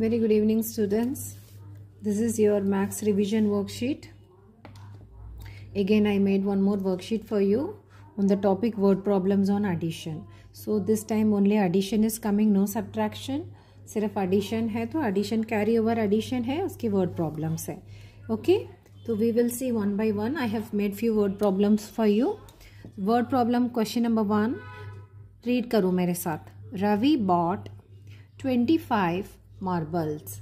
Very good evening students. This is your max revision worksheet. Again I made one more worksheet for you on the topic word problems on addition. So this time only addition is coming no subtraction. sirf addition hai to addition carry over addition hai uske word problems hai Okay? so we will see one by one i have made few word problems for you word problem question number 1 read करो mere sath ravi bought 25 marbles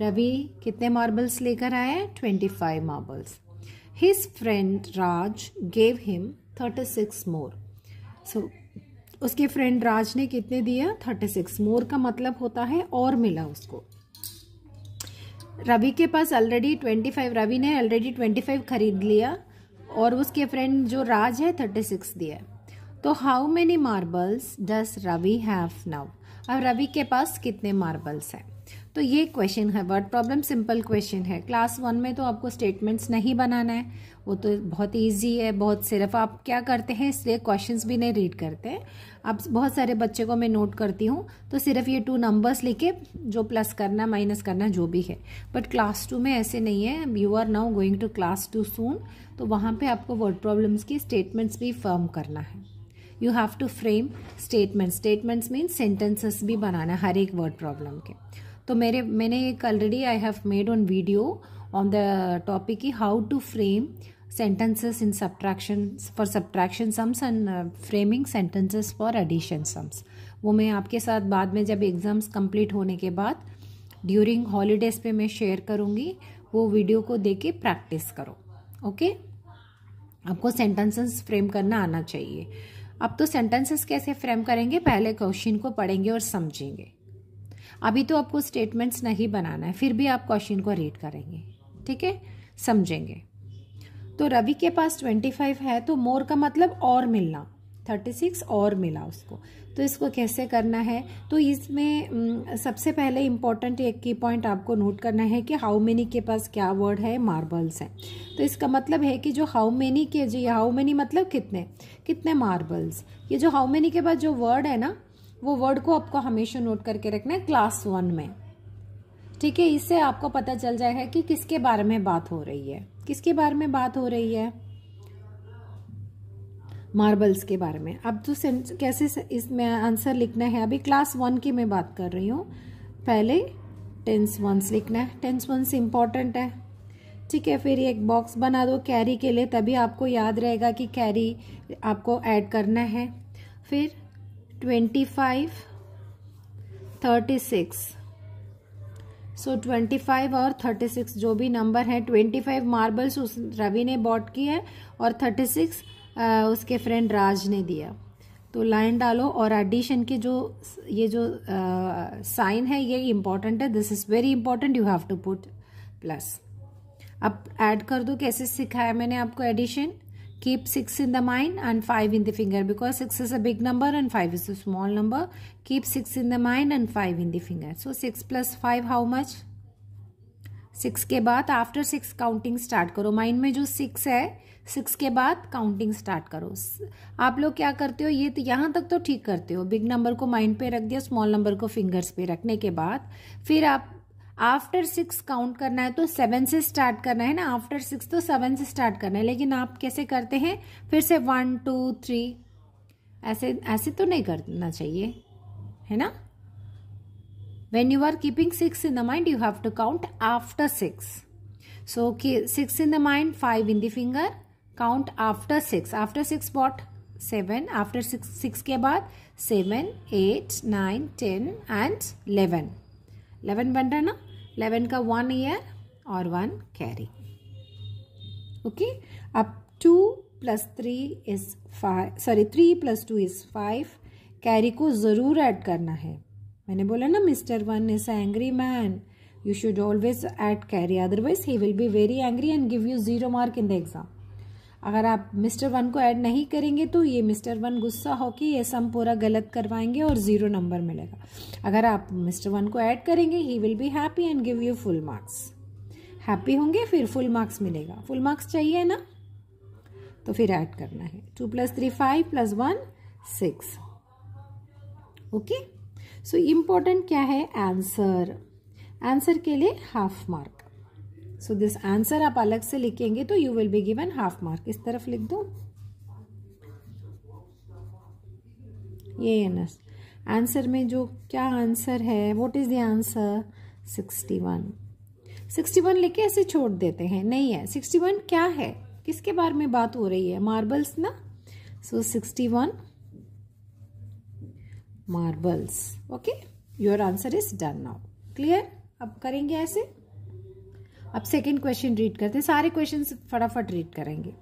Ravi कितने marbles लेकर आया twenty five marbles his friend Raj gave him thirty six more so उसके friend Raj ने कितने दिया thirty six मोर का मतलब होता है और मिला उसको रवि के पास ऑलरेडी ट्वेंटी फाइव रवि ने ऑलरेडी ट्वेंटी फाइव खरीद लिया और उसके फ्रेंड जो राज है थर्टी सिक्स दिया तो how many marbles does Ravi have now अब रवि के पास कितने मार्बल्स हैं तो ये क्वेश्चन है वर्ड प्रॉब्लम सिंपल क्वेश्चन है क्लास वन में तो आपको स्टेटमेंट्स नहीं बनाना है वो तो बहुत इजी है बहुत सिर्फ आप क्या करते हैं इसलिए क्वेश्चंस भी नहीं रीड करते हैं अब बहुत सारे बच्चे को मैं नोट करती हूँ तो सिर्फ ये टू नंबर्स लेके जो प्लस करना माइनस करना जो भी है बट क्लास टू में ऐसे नहीं है you are now going to class two soon तो वहाँ पर आपको वर्ड प्रॉब्लम्स की स्टेटमेंट्स भी फर्म करना है you have to frame statement statements means sentences भी बनाना हर एक वर्ड प्रॉब्लम के तो मेरे मैंने एक already I have made on video on the topic की how to frame sentences in subtraction for subtraction sums and framing sentences for addition sums वो मैं आपके साथ बाद में जब एग्ज़ाम्स कंप्लीट होने के बाद ड्यूरिंग हॉलीडेज़ पे मैं शेयर करूँगी वो वीडियो को दे के प्रैक्टिस करो ओके आपको सेंटेंसेस फ्रेम करना आना चाहिए अब तो सेंटेंसेस कैसे फ्रेम करेंगे पहले क्वेश्चन को पढ़ेंगे और समझेंगे अभी तो आपको स्टेटमेंट्स नहीं बनाना है फिर भी आप क्वेश्चन को रीड करेंगे ठीक है समझेंगे तो रवि के पास ट्वेंटी फाइव है तो मोर का मतलब और मिलना थर्टी सिक्स और मिला उसको तो इसको कैसे करना है तो इसमें सबसे पहले इम्पॉर्टेंट एक की पॉइंट आपको नोट करना है कि हाउ मेनी के पास क्या वर्ड है मार्बल्स हैं तो इसका मतलब है कि जो हाउ मेनी के जी हाउ मेनी मतलब कितने कितने मार्बल्स ये जो हाउ मेनी के पास जो वर्ड है ना वो वर्ड को आपको हमेशा नोट करके रखना है क्लास वन में ठीक है इससे आपको पता चल जाएगा कि किसके बारे में बात हो रही है किसके बारे में बात हो रही है मार्बल्स के बारे में अब तो कैसे इसमें आंसर लिखना है अभी क्लास वन की मैं बात कर रही हूँ पहले टेंस वंस लिखना है टेंस वंस इम्पॉर्टेंट है ठीक है फिर एक बॉक्स बना दो कैरी के लिए तभी आपको याद रहेगा कि कैरी आपको ऐड करना है फिर twenty five thirty six so twenty five और थर्टी सिक्स जो भी नंबर है ट्वेंटी फाइव मार्बल्स उस रवि ने बॉट की है और थर्टी सिक्स उसके फ्रेंड राज ने दिया तो लाइन डालो और एडिशन के जो ये जो साइन है ये इम्पॉर्टेंट है this is very important you have to put plus अब ऐड कर दो कैसे सिखाया मैंने आपको addition keep six in the mind and five in the finger because six is a big number and five is a small number keep six in the mind and five in the finger so six plus five how much six के बाद after six counting start करो mind में जो six है six के बाद counting start करो आप लोग क्या करते हो ये तो यहाँ तक तो ठीक करते हो बिग नंबर को माइंड पे रख दिया स्मॉल नंबर को फिंगर्स पे रखने के बाद फिर आप आफ्टर सिक्स काउंट करना है तो सेवन से स्टार्ट करना है ना आफ्टर सिक्स तो सेवन से स्टार्ट करना है लेकिन आप कैसे करते हैं फिर से वन टू थ्री ऐसे ऐसे तो नहीं करना चाहिए है ना When you are keeping 6 in the mind, you have to count after 6. So 6 in the mind, 5 in the finger. Count after 6. After 6 what? 7. After 6, 6 ke baad 7, 8, 9, 10 and 11. 11 बन na. 11 ka 1 here or 1 carry. Okay? up 2 3 is 5. Sorry, 3 2 is 5. Carry ko ज़रूर add karna hai. मैंने बोला ना mister one is angry man you should always add carry otherwise he will be very angry and give you zero mark in the exam अगर आप mister one को add नहीं करेंगे तो ये मिस्टर वन गुस्सा कि ये सम पूरा गलत करवाएंगे और ज़ीरो नंबर मिलेगा अगर आप मिस्टर वन को ऐड करेंगे he will be happy and give you full marks happy होंगे फिर फुल मार्क्स मिलेगा फुल मार्क्स चाहिए ना तो फिर ऐड करना है two plus three five plus one six okay so so, important क्या है आंसर आंसर के लिए half mark so this answer आप अलग से लिखेंगे तो you will be given half mark इस तरफ लिख दो ये आंसर में जो क्या आंसर है what is the answer sixty one sixty one लिखे ऐसे छोड़ देते हैं नहीं है सिक्सटी वन क्या है किसके बारे में बात हो रही है मार्बल्स ना so sixty one marbles okay your answer is done now clear अब करेंगे ऐसे अब सेकेंड क्वेश्चन रीड करते हैं सारे क्वेश्चन फटाफट रीड करेंगे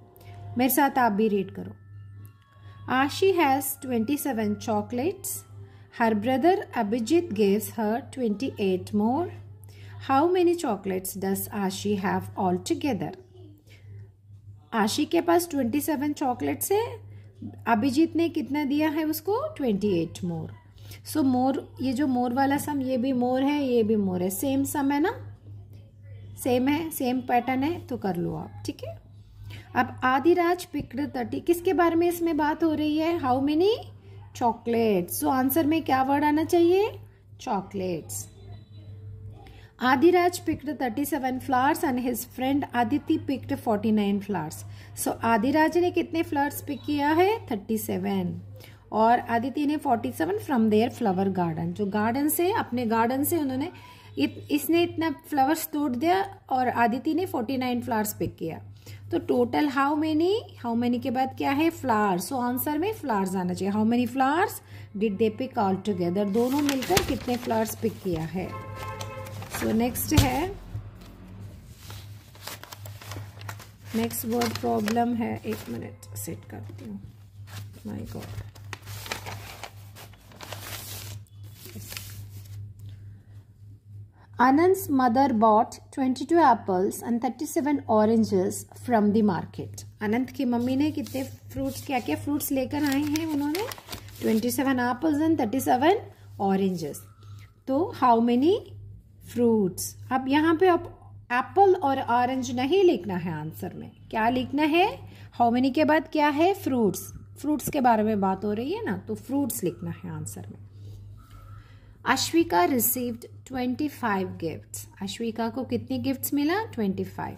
मेरे साथ आप भी रीड करो Ashi has twenty seven chocolates her brother Abhijeet gives her twenty eight more how many chocolates does Ashi have all together आशी के पास ट्वेंटी सेवन चॉकलेट्स है अभिजीत ने कितना दिया है उसको ट्वेंटी एट मोर सो मोर ये जो मोर वाला सम ये भी मोर है ये भी मोर है सेम सम है ना सेम है सेम पैटर्न है तो कर लो आप ठीक है अब आदिराज पिक्ड थर्टी किसके बारे में इसमें बात हो रही है how many chocolates so answer में क्या वर्ड आना चाहिए chocolates Adiraj picked 37 flowers and his friend Aditi picked 49 flowers. So Adiraj ने कितने flowers pick किया है 37 और आदित्य ने 47 फ्रॉम देयर फ्लावर गार्डन जो गार्डन से अपने गार्डन से उन्होंने इत, इसने इतना फ्लावर्स तोड़ दिया और आदित्य ने 49 फ्लावर्स पिक किया तो total how many how many के बाद क्या है फ्लावर्स सो आंसर में फ्लावर्स आना चाहिए how many flowers did they pick all together दोनों मिलकर कितने फ्लावर्स पिक किया है सो so, नेक्स्ट है नेक्स्ट वर्ड प्रॉब्लम है एक मिनट सेट करती हूँ my god Anand's mother bought 22 apples and 37 oranges from the market. Anant की मम्मी ने कितने फ्रूट्स क्या क्या फ्रूट्स लेकर आए हैं उन्होंने 27 apples and 37 oranges. तो how many फ्रूट्स अब यहाँ पे आप एप्पल और ऑरेंज नहीं लिखना है आंसर में क्या लिखना है हाउ मेनी के बाद क्या है फ्रूट्स फ्रूट्स के बारे में बात हो रही है ना तो फ्रूट्स लिखना है आंसर में Ashvika received twenty five gifts Ashvika को कितने गिफ्ट्स मिला twenty five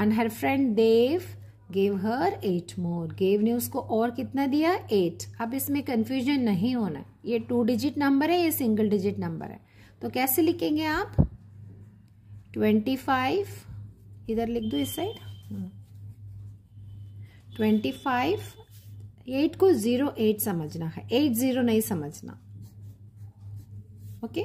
and her friend Dev gave her eight more gave ने उसको और कितना दिया एट अब इसमें कन्फ्यूजन नहीं होना ये टू डिजिट नंबर है ये सिंगल डिजिट नंबर है तो कैसे लिखेंगे आप ट्वेंटी फाइव इधर लिख दो इस साइड ट्वेंटी फाइव एट को जीरो एट समझना है एट जीरो नहीं समझना ओके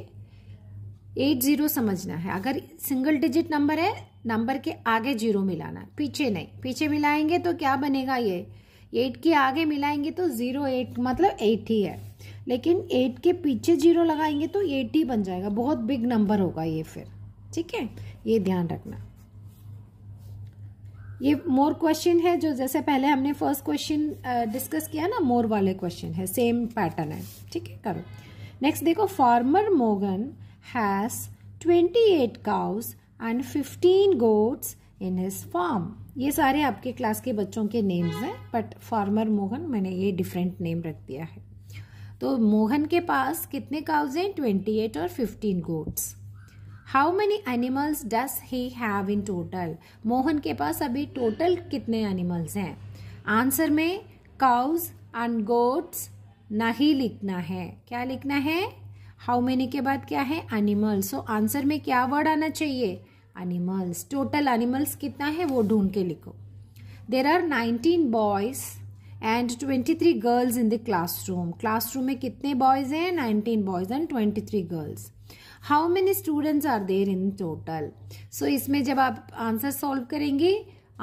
एट जीरो समझना है अगर सिंगल डिजिट नंबर है नंबर के आगे जीरो मिलाना है पीछे नहीं पीछे मिलाएंगे तो क्या बनेगा ये एट के आगे मिलाएंगे तो जीरो एट मतलब एट ही है लेकिन एट के पीछे जीरो लगाएंगे तो एट ही बन जाएगा बहुत बिग नंबर होगा ये फिर ठीक है ये ध्यान रखना ये मोर क्वेश्चन है जो जैसे पहले हमने फर्स्ट क्वेश्चन डिस्कस किया ना मोर वाले क्वेश्चन है सेम पैटर्न है ठीक है करो नेक्स्ट देखो फार्मर मोगन has twenty eight cows and fifteen goats in his farm ये सारे आपके क्लास के बच्चों के नेम्स हैं बट फार्मर मोगन मैंने ये डिफरेंट नेम रख दिया है तो मोहन के पास कितने काउज हैं ट्वेंटी एट और fifteen goats how many animals does he have in total Mohan के पास अभी टोटल कितने एनिमल्स हैं आंसर में काउज एंड गोट्स नहीं लिखना है क्या लिखना है हाउ मैनी के बाद क्या है एनिमल्स सो आंसर में क्या वर्ड आना चाहिए एनिमल्स टोटल एनिमल्स कितना है वो ढूंढ के लिखो there are nineteen boys and twenty three girls in the classroom classroom में कितने बॉयज हैं nineteen boys and twenty three girls how many students are there in total so इसमें जब आप आंसर सॉल्व करेंगे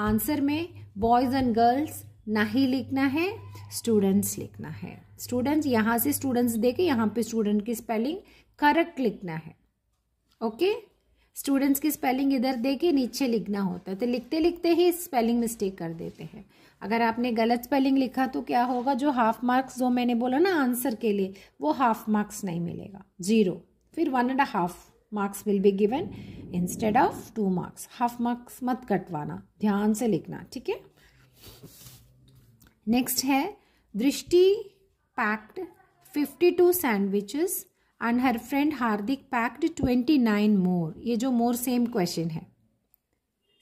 आंसर में बॉयज एंड गर्ल्स ना ही लिखना है स्टूडेंट्स लिखना है स्टूडेंट्स यहाँ से स्टूडेंट्स देखे यहाँ पे स्टूडेंट की स्पेलिंग करेक्ट लिखना है ओके okay? स्टूडेंट्स की स्पेलिंग इधर दे के नीचे लिखना होता है तो लिखते लिखते ही स्पेलिंग मिस्टेक कर देते हैं अगर आपने गलत स्पेलिंग लिखा तो क्या होगा जो हाफ मार्क्स जो मैंने बोला ना आंसर के लिए वो हाफ मार्क्स नहीं मिलेगा जीरो फिर one and half marks will be given instead of two marks half marks मत कटवाना ध्यान से लिखना ठीक है नेक्स्ट है Drishti packed fifty two sandwiches and her friend Hardik packed twenty nine more ये जो मोर सेम क्वेश्चन है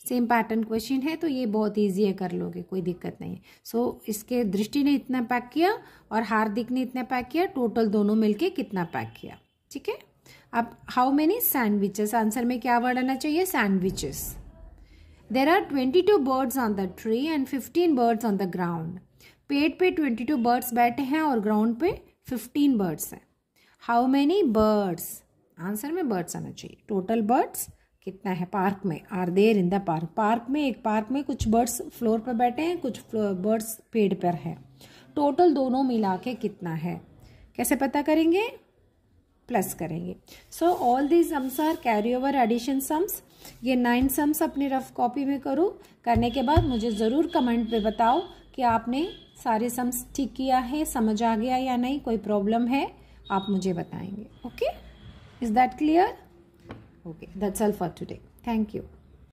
सेम पैटर्न क्वेश्चन है तो ये बहुत ईजी है कर लोगे कोई दिक्कत नहीं है सो so, इसके दृष्टि ने इतना पैक किया और हार्दिक ने इतना पैक किया टोटल दोनों मिलके कितना पैक किया ठीक है अब हाउ मेनी सैंडविचेस आंसर में क्या वर्ड आना चाहिए sandwiches there are twenty two birds on the tree and fifteen birds on the ground पेड़ पे ट्वेंटी टू बर्ड्स बैठे हैं और ग्राउंड पे फिफ्टीन बर्ड्स हैं हाउ मैनी बर्ड्स आंसर में बर्ड्स आना चाहिए टोटल बर्ड्स कितना है पार्क में are there in the park park में एक पार्क में कुछ बर्ड्स फ्लोर पर बैठे हैं कुछ बर्ड्स पेड़ पर हैं टोटल दोनों मिला के कितना है कैसे पता करेंगे प्लस करेंगे so all the sums are carry over addition sums ये नाइन सम्स अपनी रफ कॉपी में करो करने के बाद मुझे ज़रूर कमेंट पे बताओ कि आपने सारे सम्स ठीक किया है समझ आ गया या नहीं कोई प्रॉब्लम है आप मुझे बताएंगे okay is that clear okay that's all for today thank you